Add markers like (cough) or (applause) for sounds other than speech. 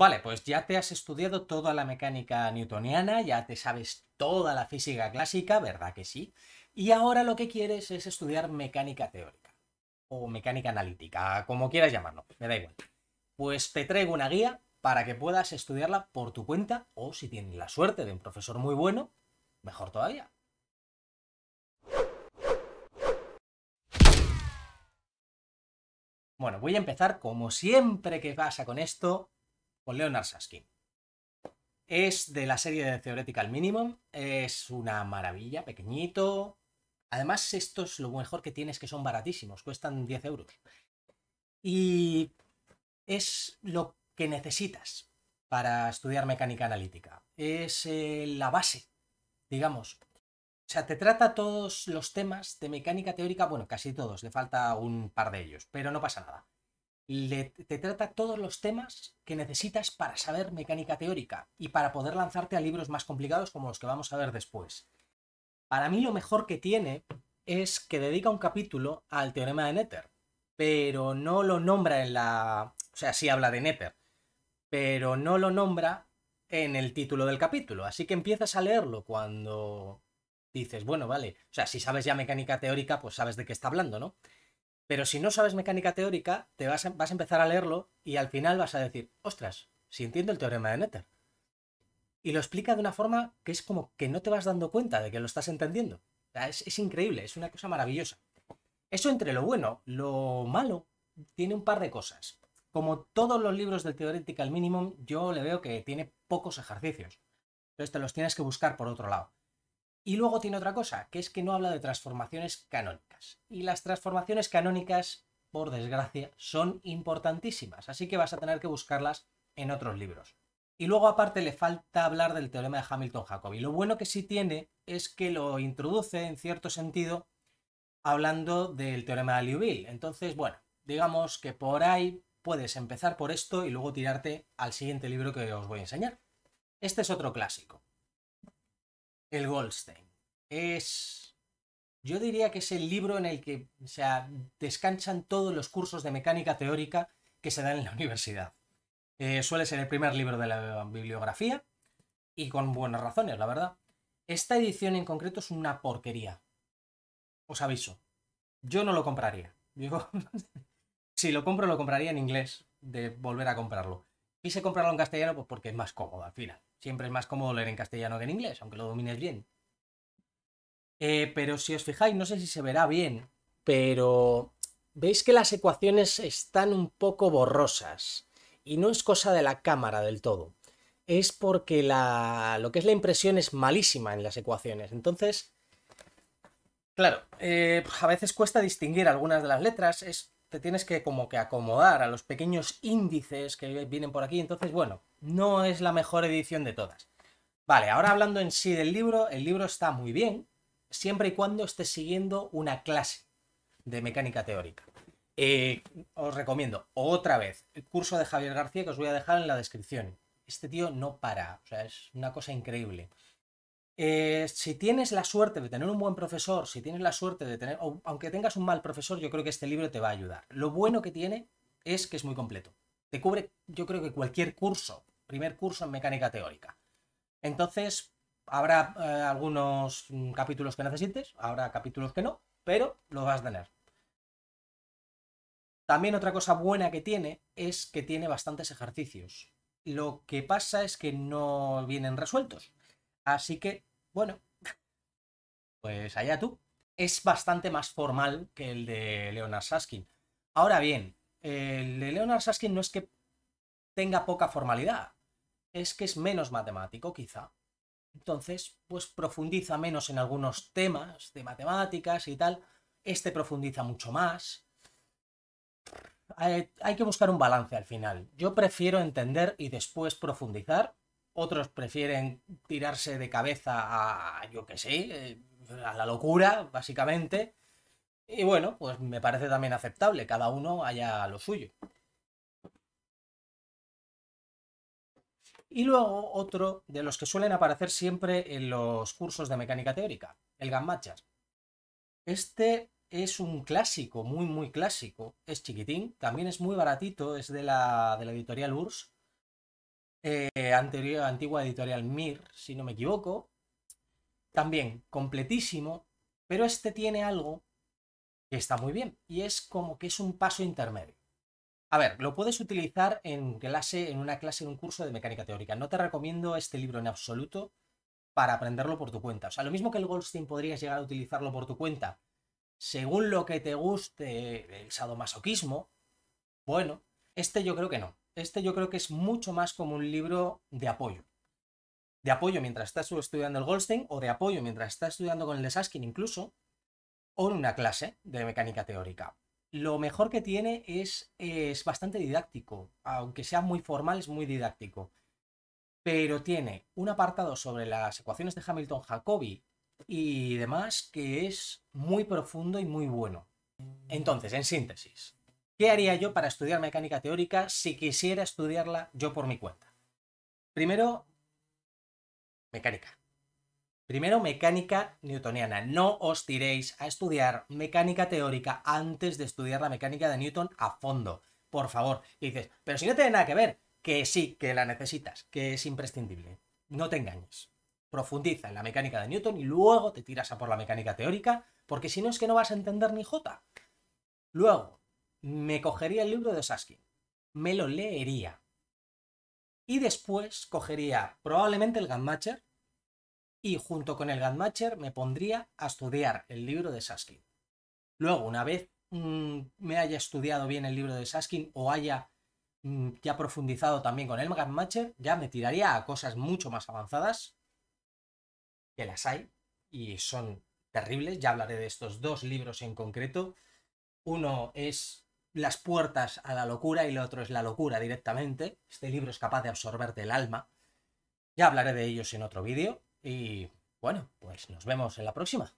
Vale, pues ya te has estudiado toda la mecánica newtoniana, ya te sabes toda la física clásica, ¿verdad que sí? Y ahora lo que quieres es estudiar mecánica teórica o mecánica analítica, como quieras llamarlo, me da igual. Pues te traigo una guía para que puedas estudiarla por tu cuenta o si tienes la suerte de un profesor muy bueno, mejor todavía. Bueno, voy a empezar como siempre que pasa con esto, con Leonard Saskin. Es de la serie de Theoretical Minimum, es una maravilla, pequeñito. Además, esto es lo mejor que tienes que son baratísimos, cuestan 10 euros. Y es lo que necesitas para estudiar mecánica analítica. Es eh, la base, digamos. O sea, te trata todos los temas de mecánica teórica, bueno, casi todos, le falta un par de ellos, pero no pasa nada te trata todos los temas que necesitas para saber mecánica teórica y para poder lanzarte a libros más complicados como los que vamos a ver después. Para mí lo mejor que tiene es que dedica un capítulo al teorema de Néter, pero no lo nombra en la... O sea, sí habla de Néter, pero no lo nombra en el título del capítulo. Así que empiezas a leerlo cuando dices, bueno, vale, o sea, si sabes ya mecánica teórica, pues sabes de qué está hablando, ¿no? Pero si no sabes mecánica teórica, te vas a, vas a empezar a leerlo y al final vas a decir, ostras, si entiendo el teorema de Netter. Y lo explica de una forma que es como que no te vas dando cuenta de que lo estás entendiendo. es, increíble, es una cosa maravillosa. Eso entre lo bueno, lo malo, tiene un par de cosas. Como todos los libros del Theoretical mínimo, yo le veo que tiene pocos ejercicios. Entonces te los tienes que buscar por otro lado. Y luego tiene otra cosa, que es que no habla de transformaciones canónicas. Y las transformaciones canónicas, por desgracia, son importantísimas, así que vas a tener que buscarlas en otros libros. Y luego aparte le falta hablar del teorema de Hamilton-Jacobi. Lo bueno que sí tiene es que lo introduce en cierto sentido hablando del teorema de Liouville. Entonces, bueno, digamos que por ahí puedes empezar por esto y luego tirarte al siguiente libro que os voy a enseñar. Este es otro clásico el Goldstein. Es. Yo diría que es el libro en el que o descansan todos los cursos de mecánica teórica que se dan en la (laughs) universidad. Eh, suele ser el primer libro de la bibliografía y con buenas razones, la verdad. Esta edición en concreto es una porquería. Os aviso. Yo no lo compraría. (laughs) si lo compro, lo compraría en inglés, de volver a comprarlo. Quise comprarlo en castellano pues, porque es más cómodo al final. Siempre es más cómodo leer en castellano que en inglés, aunque lo domines bien. Eh, pero si os fijáis, no sé si se verá bien, pero veis que las ecuaciones están un poco borrosas. Y no es cosa de la cámara del todo. Es porque la... lo que es la impresión es malísima en las ecuaciones. Entonces, claro, eh, a veces cuesta distinguir algunas de las letras. Es te tienes que como que acomodar a los pequeños índices que vienen por aquí. Entonces, bueno, no es la mejor edición de todas. Vale, ahora hablando en sí del libro, el libro está muy bien, siempre y cuando estés siguiendo una clase de mecánica teórica. Eh, os recomiendo otra vez el curso de Javier García que os voy a dejar en la descripción. Este tío no para, o sea, es una cosa increíble. Eh, si tienes la suerte de tener un buen profesor, si tienes la suerte de tener, aunque tengas un mal profesor, yo creo que este libro te va a ayudar. Lo bueno que tiene es que es muy completo. Te cubre, yo creo que cualquier curso, primer curso en mecánica teórica. Entonces, habrá eh, algunos mm, capítulos que necesites, habrá capítulos que no, pero lo vas a tener. También otra cosa buena que tiene es que tiene bastantes ejercicios. Lo que pasa es que no vienen resueltos. Así que bueno, pues allá tú. Es bastante más formal que el de Leonard Saskin. Ahora bien, el de Leonard Saskin no es que tenga poca formalidad, es que es menos matemático quizá. Entonces, pues profundiza menos en algunos temas de matemáticas y tal. Este profundiza mucho más. Eh, hay, que buscar un balance al final. Yo prefiero entender y después profundizar otros prefieren tirarse de cabeza a, yo qué sé, eh, a la locura, básicamente. Y bueno, pues me parece también aceptable, cada uno haya lo suyo. Y luego otro de los que suelen aparecer siempre en los cursos de mecánica teórica, el Gammachas. Este es un clásico, muy, muy clásico. Es chiquitín, también es muy baratito, es de la, de la editorial URSS. Eh, antigua editorial Mir, si no me equivoco. También completísimo, pero este tiene algo que está muy bien y es como que es un paso intermedio. A ver, lo puedes utilizar en clase, en una clase, en un curso de mecánica teórica. No te recomiendo este libro en absoluto para aprenderlo por tu cuenta. O sea, lo mismo que el Goldstein podrías llegar a utilizarlo por tu cuenta. Según lo que te guste el sadomasoquismo, bueno, este yo creo que no este yo creo que es mucho más como un libro de apoyo. De apoyo mientras estás estudiando el Goldstein o de apoyo mientras estás estudiando con el de Saskin incluso, o en una clase de mecánica teórica. Lo mejor que tiene es, es bastante didáctico, aunque sea muy formal, es muy didáctico. Pero tiene un apartado sobre las ecuaciones de Hamilton-Jacobi y demás que es muy profundo y muy bueno. Entonces, en síntesis, ¿Qué haría yo para estudiar mecánica teórica si quisiera estudiarla yo por mi cuenta? Primero, mecánica. Primero, mecánica newtoniana. No os tiréis a estudiar mecánica teórica antes de estudiar la mecánica de Newton a fondo. Por favor. Y dices, pero si no tiene nada que ver, que sí, que la necesitas, que es imprescindible. No te engañes. Profundiza en la mecánica de Newton y luego te tiras a por la mecánica teórica, porque si no es que no vas a entender ni jota. Luego, me cogería el libro de Saskin, me lo leería. Y después cogería probablemente el Gantt-Matcher y junto con el Gantt-Matcher me pondría a estudiar el libro de Saskin. Luego, una vez mm, me haya estudiado bien el libro de Saskin o haya mm, ya profundizado también con el Gantt-Matcher, ya me tiraría a cosas mucho más avanzadas, que las hay y son terribles. Ya hablaré de estos dos libros en concreto. Uno es las puertas a la locura y lo otro es la locura directamente. Este libro es capaz de absorberte el alma. Ya hablaré de ellos en otro vídeo y bueno, pues nos vemos en la próxima.